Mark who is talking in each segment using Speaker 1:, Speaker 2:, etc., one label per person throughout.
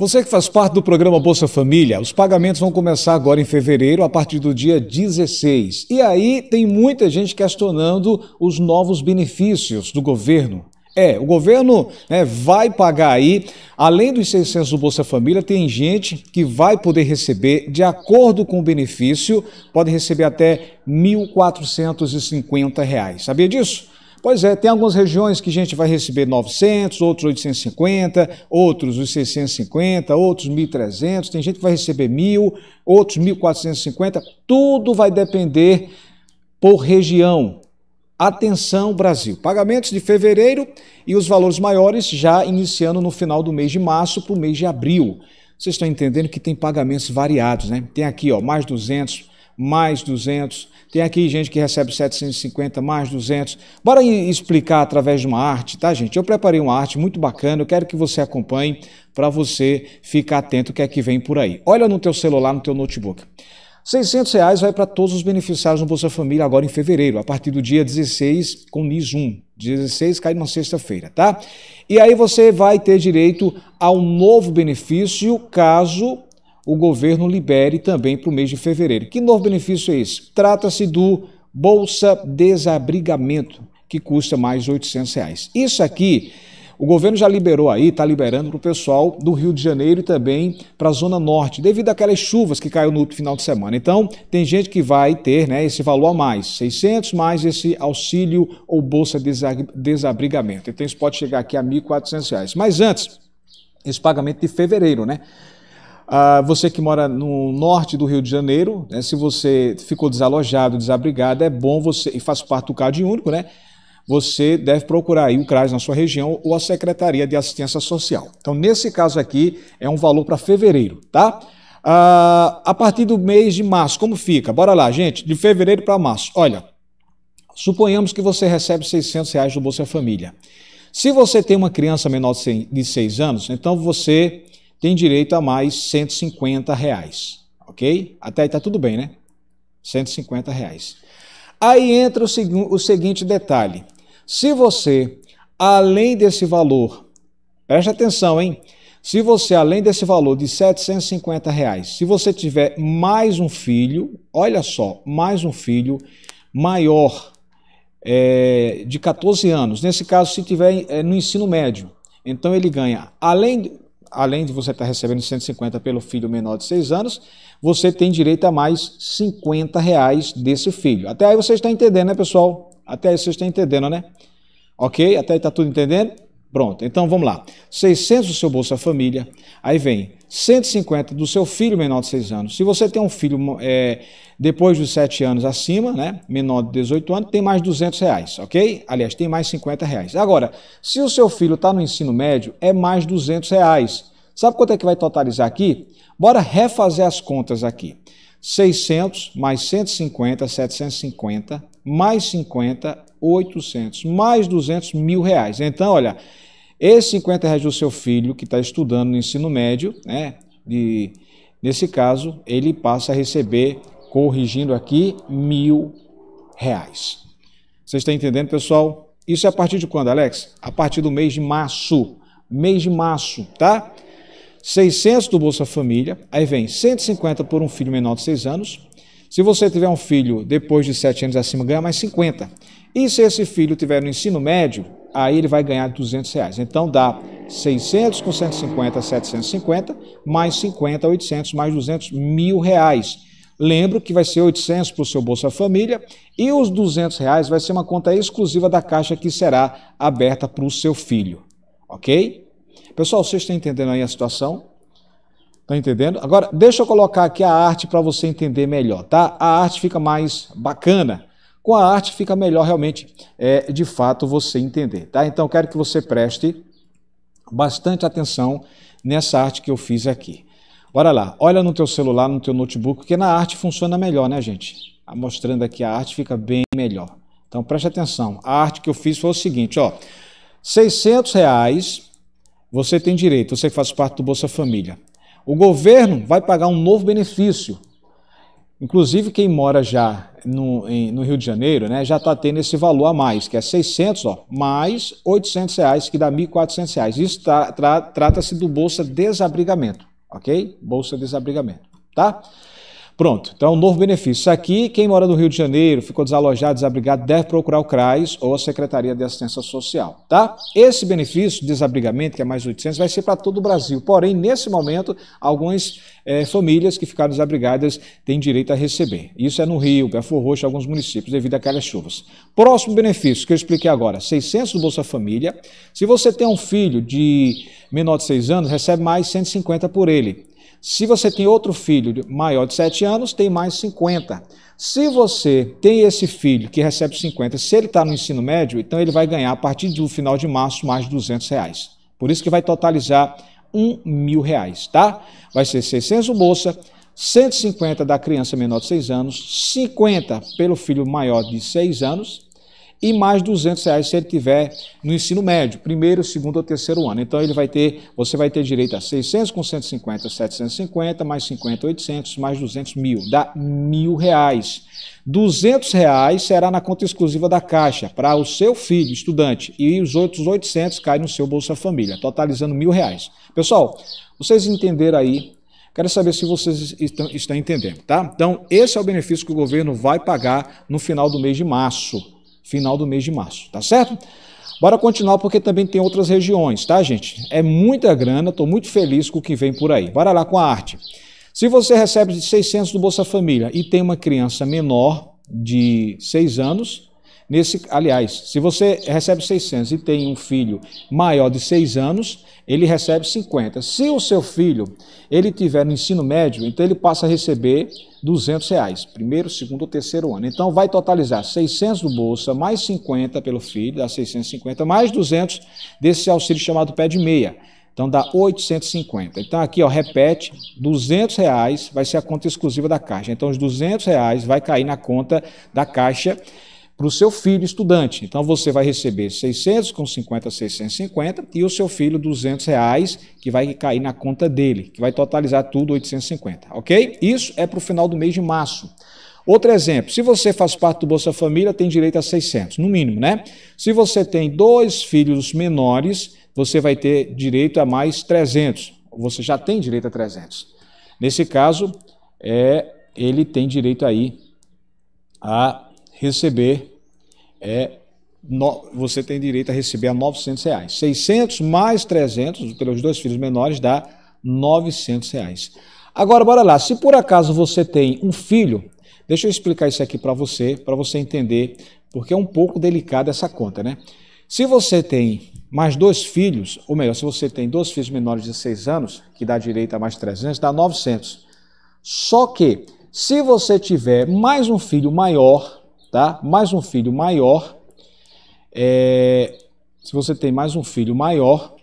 Speaker 1: Você que faz parte do programa Bolsa Família, os pagamentos vão começar agora em fevereiro, a partir do dia 16. E aí tem muita gente questionando os novos benefícios do governo. É, o governo né, vai pagar aí, além dos 600 do Bolsa Família, tem gente que vai poder receber, de acordo com o benefício, pode receber até R$ 1.450. Sabia disso? Pois é, tem algumas regiões que a gente vai receber 900, outros 850, outros os 650, outros 1.300, tem gente que vai receber 1.000, outros 1.450, tudo vai depender por região. Atenção, Brasil. Pagamentos de fevereiro e os valores maiores já iniciando no final do mês de março para o mês de abril. Vocês estão entendendo que tem pagamentos variados, né? Tem aqui, ó, mais 200, mais 200. Tem aqui gente que recebe 750, mais 200. Bora explicar através de uma arte, tá, gente? Eu preparei uma arte muito bacana, eu quero que você acompanhe para você ficar atento o que é que vem por aí. Olha no teu celular, no teu notebook. 600 reais vai para todos os beneficiários no Bolsa Família agora em fevereiro, a partir do dia 16 com NIS 1. 16 cai numa sexta-feira, tá? E aí você vai ter direito a um novo benefício caso o governo libere também para o mês de fevereiro. Que novo benefício é esse? Trata-se do Bolsa Desabrigamento, que custa mais R$ 800. Reais. Isso aqui, o governo já liberou aí, está liberando para o pessoal do Rio de Janeiro e também para a Zona Norte, devido àquelas chuvas que caiu no final de semana. Então, tem gente que vai ter né, esse valor a mais, 600 mais esse auxílio ou Bolsa Desabrigamento. Então, isso pode chegar aqui a R$ 1.400. Reais. Mas antes, esse pagamento de fevereiro, né? Ah, você que mora no norte do Rio de Janeiro, né, se você ficou desalojado, desabrigado, é bom você, e faz parte do Cade único, né? Você deve procurar aí o CRAS na sua região ou a Secretaria de Assistência Social. Então, nesse caso aqui, é um valor para fevereiro, tá? Ah, a partir do mês de março, como fica? Bora lá, gente, de fevereiro para março. Olha, suponhamos que você recebe 600 reais do Bolsa Família. Se você tem uma criança menor de 6 anos, então você tem direito a mais 150 reais, ok? Até aí tá tudo bem, né? 150 reais. Aí entra o, seg o seguinte detalhe: se você, além desse valor, preste atenção, hein? Se você, além desse valor de 750 reais, se você tiver mais um filho, olha só, mais um filho maior é, de 14 anos, nesse caso, se tiver é, no ensino médio, então ele ganha, além além de você estar tá recebendo 150 pelo filho menor de 6 anos, você tem direito a mais 50 reais desse filho. Até aí você está entendendo, né, pessoal? Até aí você está entendendo, né? Ok? Até aí está tudo entendendo? Pronto, então vamos lá. 600 do seu Bolsa Família, aí vem 150 do seu filho menor de 6 anos. Se você tem um filho é, depois dos 7 anos acima, né, menor de 18 anos, tem mais 200 reais, ok? Aliás, tem mais 50 reais. Agora, se o seu filho está no ensino médio, é mais 200 reais. Sabe quanto é que vai totalizar aqui? Bora refazer as contas aqui. 600 mais 150, 750, mais 50 800, mais 200 mil reais. Então, olha, esses 50 reais do seu filho que está estudando no ensino médio, né? De, nesse caso, ele passa a receber, corrigindo aqui, mil reais. Vocês estão entendendo, pessoal? Isso é a partir de quando, Alex? A partir do mês de março. Mês de março, tá? 600 do Bolsa Família, aí vem 150 por um filho menor de 6 anos. Se você tiver um filho depois de 7 anos acima, ganha mais 50. E se esse filho tiver no ensino médio, aí ele vai ganhar 200 reais. Então dá 600 com 150, 750, mais 50, 800, mais 200, mil reais. Lembro que vai ser 800 para o seu Bolsa Família e os 200 reais vai ser uma conta exclusiva da Caixa que será aberta para o seu filho, ok? Pessoal, vocês estão entendendo aí a situação? Estão entendendo? Agora, deixa eu colocar aqui a arte para você entender melhor, tá? A arte fica mais bacana. Com a arte fica melhor realmente, é, de fato, você entender. Tá? Então, quero que você preste bastante atenção nessa arte que eu fiz aqui. Bora lá, olha no teu celular, no teu notebook, porque na arte funciona melhor, né, gente? Ah, mostrando aqui a arte fica bem melhor. Então, preste atenção. A arte que eu fiz foi o seguinte, ó. 600 reais você tem direito, você faz parte do Bolsa Família. O governo vai pagar um novo benefício, Inclusive, quem mora já no, em, no Rio de Janeiro, né, já está tendo esse valor a mais, que é 600, ó, mais 800 reais, que dá 1.400 reais. Isso tá, tra, trata-se do Bolsa Desabrigamento, ok? Bolsa Desabrigamento, tá? Pronto, então novo benefício. Isso aqui, quem mora no Rio de Janeiro, ficou desalojado, desabrigado, deve procurar o CRAS ou a Secretaria de Assistência Social, tá? Esse benefício, desabrigamento, que é mais 800, vai ser para todo o Brasil. Porém, nesse momento, algumas é, famílias que ficaram desabrigadas têm direito a receber. Isso é no Rio, Belfor Roxo, alguns municípios, devido àquelas chuvas. Próximo benefício, que eu expliquei agora, 600 do Bolsa Família. Se você tem um filho de menor de 6 anos, recebe mais 150 por ele. Se você tem outro filho maior de 7 anos, tem mais 50. Se você tem esse filho que recebe 50, se ele está no ensino médio, então ele vai ganhar a partir do final de março mais de 200 reais. Por isso que vai totalizar 1 mil reais, tá? Vai ser 600 bolsa, 150 da criança menor de 6 anos, 50 pelo filho maior de 6 anos e mais 200 reais se ele tiver no ensino médio, primeiro, segundo ou terceiro ano. Então ele vai ter, você vai ter direito a 600 com 150, 750, mais 50, 800, mais 200, mil, dá mil reais. 200 reais será na conta exclusiva da Caixa para o seu filho, estudante, e os outros 800 caem no seu Bolsa Família, totalizando mil reais. Pessoal, vocês entenderam aí Quero saber se vocês estão, estão, entendendo, tá? Então, esse é o benefício que o governo vai pagar no final do mês de março final do mês de março, tá certo? Bora continuar porque também tem outras regiões, tá, gente? É muita grana, estou muito feliz com o que vem por aí. Bora lá com a arte. Se você recebe de 600 do Bolsa Família e tem uma criança menor de 6 anos, Nesse, aliás, se você recebe 600 e tem um filho maior de 6 anos, ele recebe 50. Se o seu filho ele tiver no ensino médio, então ele passa a receber 200 reais, primeiro, segundo ou terceiro ano. Então vai totalizar 600 do bolsa, mais 50 pelo filho, dá 650, mais 200 desse auxílio chamado pé de meia. Então dá 850. Então aqui, ó, repete, 200 reais vai ser a conta exclusiva da Caixa. Então os 200 reais vai cair na conta da Caixa para o seu filho estudante. Então você vai receber 600 com 50, 650 e o seu filho 200 reais que vai cair na conta dele, que vai totalizar tudo 850, ok? Isso é para o final do mês de março. Outro exemplo, se você faz parte do Bolsa Família, tem direito a 600, no mínimo, né? Se você tem dois filhos menores, você vai ter direito a mais 300. Você já tem direito a 300. Nesse caso, é, ele tem direito aí a receber é no, você tem direito a receber a 900 reais. 600 mais 300 pelos dois filhos menores dá 900 reais. Agora, bora lá. Se por acaso você tem um filho, deixa eu explicar isso aqui para você, para você entender, porque é um pouco delicada essa conta, né? Se você tem mais dois filhos, ou melhor, se você tem dois filhos menores de 6 anos, que dá direito a mais 300, dá 900. Só que, se você tiver mais um filho maior, tá? Mais um filho maior. É, se você tem mais um filho maior,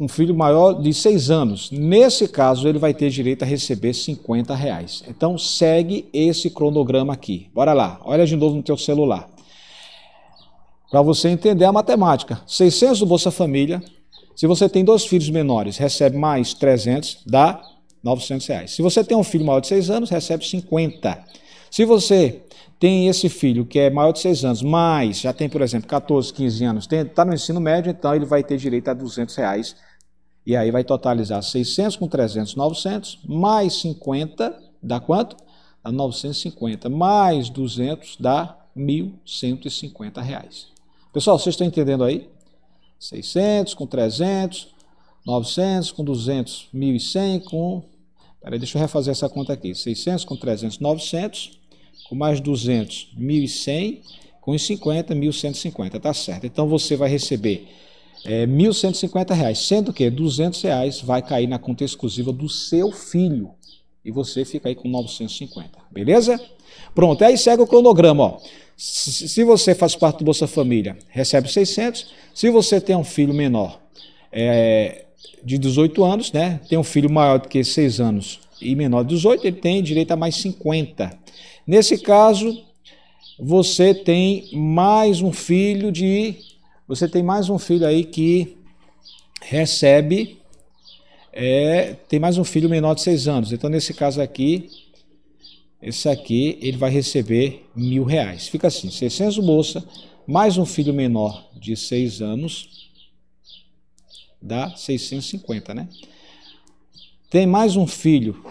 Speaker 1: um filho maior de seis anos, nesse caso ele vai ter direito a receber 50 reais. Então segue esse cronograma aqui. Bora lá, olha de novo no teu celular. Para você entender a matemática, 600 do Bolsa Família, se você tem dois filhos menores, recebe mais 300, dá 900 reais. Se você tem um filho maior de 6 anos, recebe 50. Se você tem esse filho que é maior de 6 anos, mas já tem, por exemplo, 14, 15 anos, está no ensino médio, então ele vai ter direito a 200 reais. E aí vai totalizar 600 com 300, 900, mais 50, dá quanto? Dá 950, mais 200, dá 1.150 reais. Pessoal, vocês estão entendendo aí? 600 com 300, 900 com 200, 1.100 com... Peraí, deixa eu refazer essa conta aqui. 600 com 300, 900 com mais 200, 1.100, com os 50, 1.150, tá certo. Então você vai receber é, 1.150 reais, sendo que 200 reais vai cair na conta exclusiva do seu filho. E você fica aí com 950, beleza? Pronto, aí segue o cronograma, ó. Se você faz parte do Bolsa Família, recebe 600. Se você tem um filho menor é, de 18 anos, né, tem um filho maior do que 6 anos e menor de 18, ele tem direito a mais 50. Nesse caso, você tem mais um filho de você tem mais um filho aí que recebe é, tem mais um filho menor de seis anos. Então nesse caso aqui, esse aqui ele vai receber mil reais. Fica assim, 600 bolsa mais um filho menor de seis anos dá 650, né? Tem mais um filho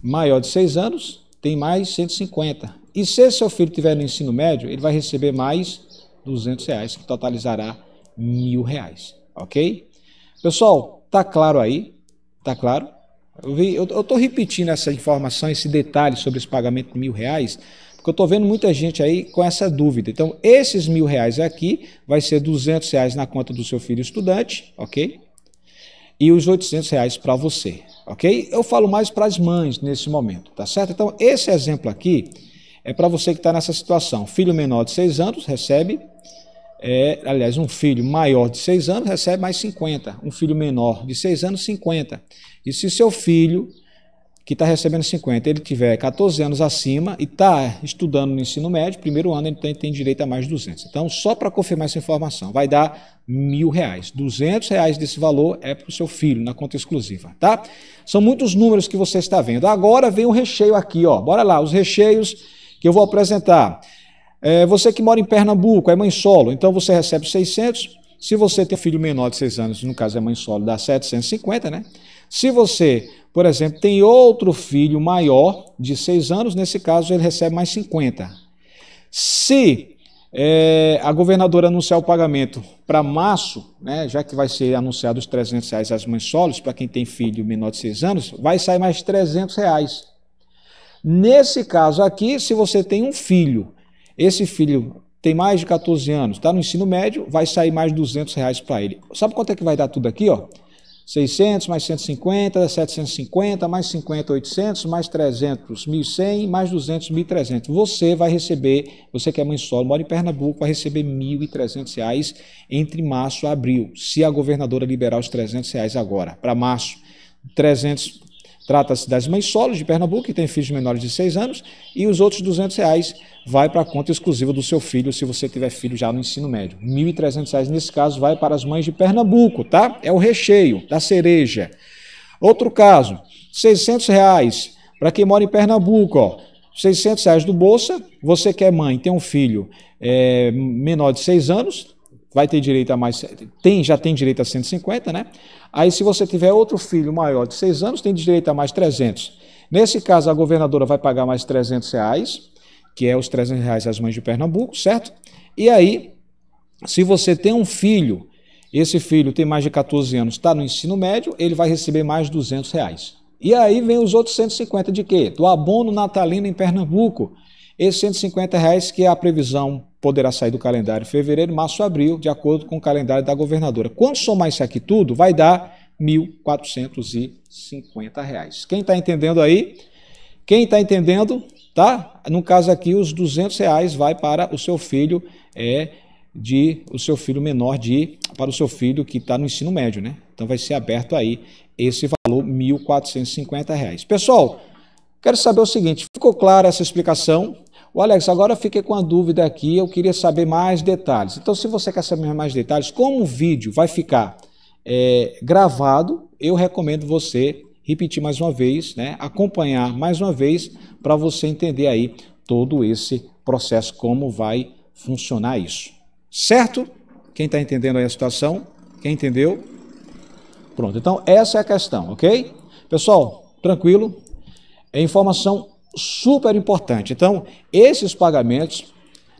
Speaker 1: maior de seis anos, tem mais 150. E se seu filho tiver no ensino médio, ele vai receber mais 200 reais, que totalizará mil reais, ok? Pessoal, tá claro aí? Tá claro? Eu tô repetindo essa informação, esse detalhe sobre esse pagamento de mil reais, porque eu tô vendo muita gente aí com essa dúvida. Então, esses mil reais aqui vai ser 200 reais na conta do seu filho estudante, ok? e os 800 reais para você, ok? Eu falo mais para as mães nesse momento, tá certo? Então, esse exemplo aqui é para você que está nessa situação. Filho menor de 6 anos recebe, é, aliás, um filho maior de 6 anos recebe mais 50, um filho menor de 6 anos, 50. E se seu filho que está recebendo 50, ele tiver 14 anos acima e está estudando no ensino médio, primeiro ano ele tem, tem direito a mais 200. Então, só para confirmar essa informação, vai dar mil reais. 200 reais desse valor é para o seu filho, na conta exclusiva, tá? São muitos números que você está vendo. Agora vem o recheio aqui, ó. Bora lá, os recheios que eu vou apresentar. É, você que mora em Pernambuco, é mãe solo, então você recebe 600. Se você tem filho menor de 6 anos, no caso é mãe solo, dá 750, né? Se você, por exemplo, tem outro filho maior de 6 anos, nesse caso ele recebe mais 50. Se é, a governadora anunciar o pagamento para março, né, já que vai ser anunciado os 300 reais às mães solos, para quem tem filho menor de 6 anos, vai sair mais 300 reais. Nesse caso aqui, se você tem um filho, esse filho tem mais de 14 anos, está no ensino médio, vai sair mais 200 reais para ele. Sabe quanto é que vai dar tudo aqui? Ó? 600, mais 150, 750, mais 50, 800, mais 300, 1.100, mais 200, 1.300. Você vai receber, você que é mãe solo, mora em Pernambuco, vai receber 1.300 reais entre março e abril, se a governadora liberar os 300 reais agora, para março. 300 Trata-se das mães solos de Pernambuco, que têm filhos menores de 6 anos, e os outros 200 reais vai para a conta exclusiva do seu filho, se você tiver filho já no ensino médio. R$ 1.300 nesse caso vai para as mães de Pernambuco, tá? É o recheio da cereja. Outro caso, R$ 600 reais para quem mora em Pernambuco, ó. 600 reais do Bolsa, você que é mãe, tem um filho é, menor de 6 anos, vai ter direito a mais. Tem, já tem direito a 150, né? Aí, se você tiver outro filho maior de 6 anos, tem direito a mais 300. Nesse caso, a governadora vai pagar mais 300 reais, que é os 300 reais às mães de Pernambuco, certo? E aí, se você tem um filho, esse filho tem mais de 14 anos, está no ensino médio, ele vai receber mais 200 reais. E aí vem os outros 150 de quê? Do abono natalino em Pernambuco. Esses 150 reais que é a previsão poderá sair do calendário fevereiro, março, abril, de acordo com o calendário da governadora. Quando somar isso aqui tudo, vai dar R$ 1.450. Quem está entendendo aí? Quem está entendendo, tá? No caso aqui, os R$ reais vai para o seu filho é de o seu filho menor de para o seu filho que está no ensino médio, né? Então vai ser aberto aí esse valor R$ 1.450. Pessoal, quero saber o seguinte, ficou clara essa explicação? O Alex, agora fiquei com a dúvida aqui, eu queria saber mais detalhes. Então, se você quer saber mais detalhes, como o vídeo vai ficar é, gravado, eu recomendo você repetir mais uma vez, né, acompanhar mais uma vez, para você entender aí todo esse processo, como vai funcionar isso. Certo? Quem está entendendo aí a situação? Quem entendeu? Pronto, então essa é a questão, ok? Pessoal, tranquilo? É informação super importante. Então, esses pagamentos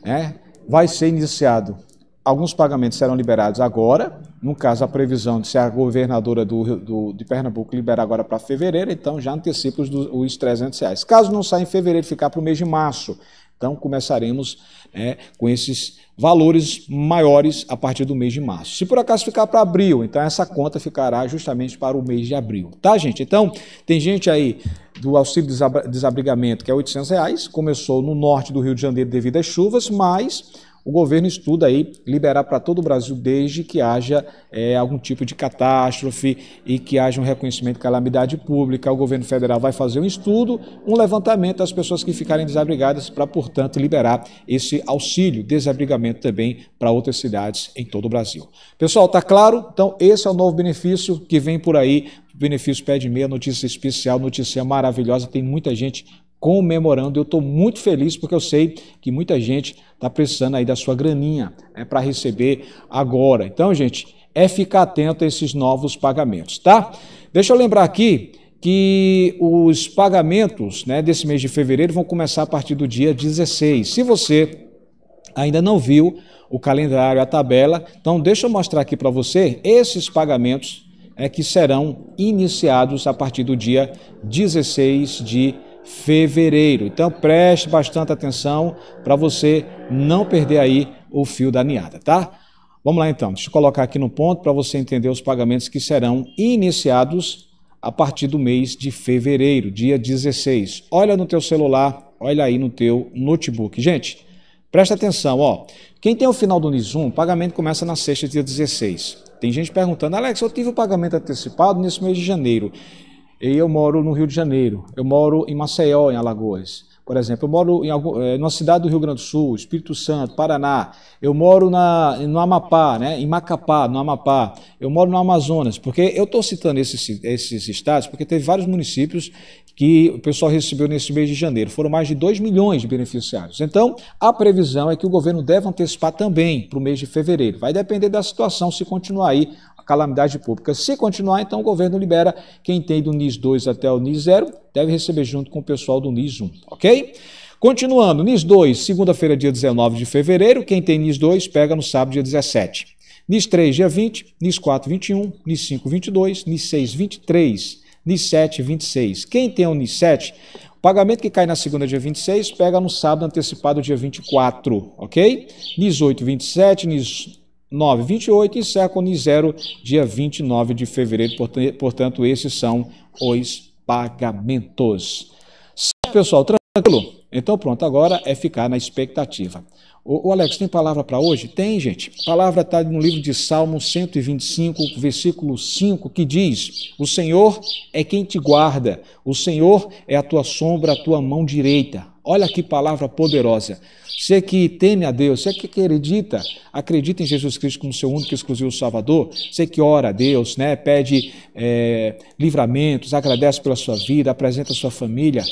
Speaker 1: né, vai ser iniciado. Alguns pagamentos serão liberados agora, no caso a previsão de ser a governadora do, do de Pernambuco liberar agora para fevereiro, então já antecipa os, R$ os 300 reais. Caso não saia em fevereiro, ficar para o mês de março, então começaremos né, com esses valores maiores a partir do mês de março. Se por acaso ficar para abril, então essa conta ficará justamente para o mês de abril, tá, gente? Então tem gente aí do auxílio desabrigamento que é R$ reais, começou no norte do Rio de Janeiro devido às chuvas, mas o governo estuda aí liberar para todo o Brasil desde que haja é, algum tipo de catástrofe e que haja um reconhecimento de calamidade pública. O governo federal vai fazer um estudo, um levantamento das pessoas que ficarem desabrigadas para, portanto, liberar esse auxílio, desabrigamento também para outras cidades em todo o Brasil. Pessoal, está claro? Então, esse é o novo benefício que vem por aí benefício pé de meia, notícia especial, notícia maravilhosa. Tem muita gente comemorando. Eu estou muito feliz porque eu sei que muita gente está precisando aí da sua graninha é né, para receber agora. Então, gente, é ficar atento a esses novos pagamentos, tá? Deixa eu lembrar aqui que os pagamentos né, desse mês de fevereiro vão começar a partir do dia 16. Se você ainda não viu o calendário, a tabela, então deixa eu mostrar aqui para você esses pagamentos é que serão iniciados a partir do dia 16 de fevereiro fevereiro. Então preste bastante atenção para você não perder aí o fio da niada, tá? Vamos lá então, deixa eu colocar aqui no ponto para você entender os pagamentos que serão iniciados a partir do mês de fevereiro, dia 16. Olha no teu celular, olha aí no teu notebook. Gente, presta atenção, ó. Quem tem o final do NISUM, o pagamento começa na sexta, dia 16. Tem gente perguntando, Alex, eu tive o pagamento antecipado nesse mês de janeiro. E eu moro no Rio de Janeiro, eu moro em Maceió, em Alagoas. Por exemplo, eu moro em algum, eh, cidade do Rio Grande do Sul, Espírito Santo, Paraná. Eu moro na, no Amapá, né? em Macapá, no Amapá. Eu moro no Amazonas, porque eu estou citando esses, esses estados, porque teve vários municípios que o pessoal recebeu nesse mês de janeiro. Foram mais de 2 milhões de beneficiários. Então, a previsão é que o governo deve antecipar também para o mês de fevereiro. Vai depender da situação se continuar aí calamidade pública. Se continuar, então o governo libera quem tem do NIS 2 até o NIS 0, deve receber junto com o pessoal do NIS 1, ok? Continuando, NIS 2, segunda-feira, dia 19 de fevereiro, quem tem NIS 2 pega no sábado, dia 17. NIS 3, dia 20, NIS 4, 21, NIS 5, 22, NIS 6, 23, NIS 7, 26. Quem tem o NIS 7, o pagamento que cai na segunda, dia 26, pega no sábado antecipado, dia 24, ok? NIS 8, 27, NIS 9, 28 e século 0, dia 29 de fevereiro. Portanto, esses são os pagamentos. Certo, pessoal? Tranquilo? Então, pronto, agora é ficar na expectativa. O, Alex, tem palavra para hoje? Tem, gente. A palavra está no livro de Salmo 125, versículo 5, que diz: O Senhor é quem te guarda, o Senhor é a tua sombra, a tua mão direita. Olha que palavra poderosa. Você que teme a Deus, você que acredita, acredita em Jesus Cristo como seu único e exclusivo Salvador, você que ora a Deus, né, pede é, livramentos, agradece pela sua vida, apresenta a sua família,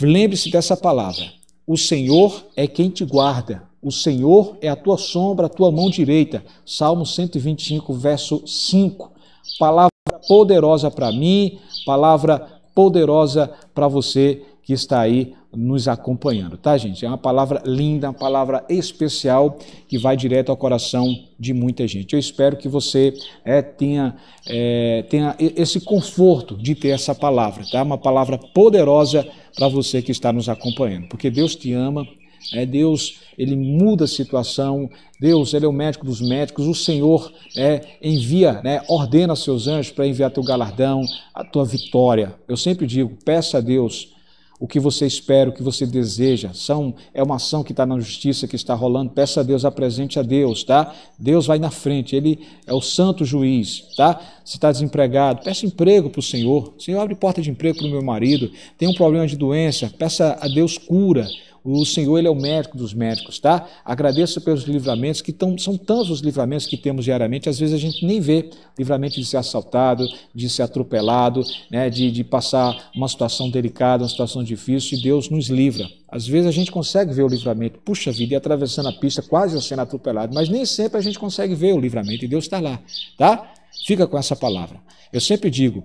Speaker 1: lembre-se dessa palavra. O Senhor é quem te guarda. O Senhor é a tua sombra, a tua mão direita. Salmo 125, verso 5. Palavra poderosa para mim, palavra poderosa para você que está aí nos acompanhando, tá, gente? É uma palavra linda, uma palavra especial que vai direto ao coração de muita gente. Eu espero que você é, tenha, é, tenha esse conforto de ter essa palavra, tá? Uma palavra poderosa para você que está nos acompanhando, porque Deus te ama, é, Deus, ele muda a situação. Deus, ele é o médico dos médicos. O Senhor é, envia, né, ordena seus anjos para enviar teu galardão, a tua vitória. Eu sempre digo, peça a Deus o que você espera, o que você deseja. São, é uma ação que está na justiça, que está rolando. Peça a Deus, apresente a Deus, tá? Deus vai na frente, Ele é o santo juiz, tá? Se está desempregado, peça emprego para o Senhor. Senhor, abre porta de emprego para o meu marido. Tem um problema de doença, peça a Deus cura. O Senhor, Ele é o médico dos médicos, tá? Agradeço pelos livramentos, que tão, são tantos os livramentos que temos diariamente, às vezes a gente nem vê livramento de ser assaltado, de ser atropelado, né? de, de passar uma situação delicada, uma situação difícil, e Deus nos livra. Às vezes a gente consegue ver o livramento, puxa vida, e atravessando a pista, quase sendo atropelado, mas nem sempre a gente consegue ver o livramento, e Deus está lá, tá? Fica com essa palavra. Eu sempre digo,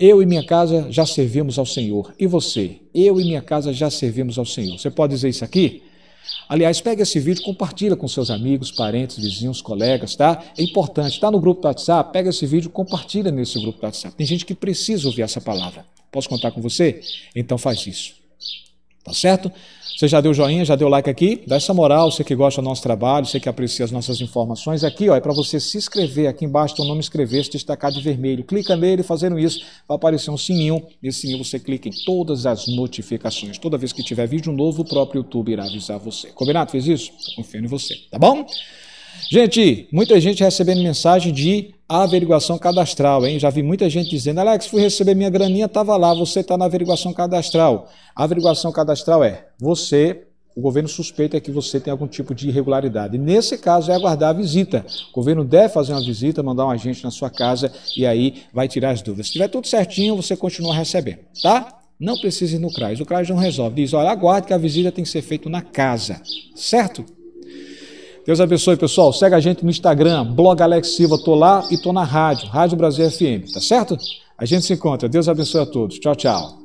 Speaker 1: eu e minha casa já servimos ao Senhor. E você? Eu e minha casa já servimos ao Senhor. Você pode dizer isso aqui? Aliás, pega esse vídeo, compartilha com seus amigos, parentes, vizinhos, colegas, tá? É importante. Está no grupo do WhatsApp? Pega esse vídeo, compartilha nesse grupo do WhatsApp. Tem gente que precisa ouvir essa palavra. Posso contar com você? Então faz isso. Tá certo? Você já deu joinha, já deu like aqui? Dá essa moral, você que gosta do nosso trabalho, você que aprecia as nossas informações. Aqui ó, é para você se inscrever, aqui embaixo tem o nome inscrever, se destacar de vermelho. Clica nele, fazendo isso, vai aparecer um sininho. Nesse sininho você clica em todas as notificações. Toda vez que tiver vídeo novo, o próprio YouTube irá avisar você. Combinado? Fez isso? Confio em você, tá bom? Gente, muita gente recebendo mensagem de averiguação cadastral, hein? Já vi muita gente dizendo, Alex, fui receber minha graninha, estava lá, você está na averiguação cadastral. A averiguação cadastral é você o governo suspeita que você tem algum tipo de irregularidade. Nesse caso, é aguardar a visita. O governo deve fazer uma visita, mandar um agente na sua casa e aí vai tirar as dúvidas. Se tiver tudo certinho, você continua recebendo, tá? Não precise ir no CRAS. O CRAS não resolve. Diz, olha, aguarde que a visita tem que ser feita na casa, certo? Deus abençoe, pessoal. Segue a gente no Instagram, blog Alex Silva, tô lá e tô na rádio, Rádio Brasil FM, tá certo? A gente se encontra. Deus abençoe a todos. Tchau, tchau.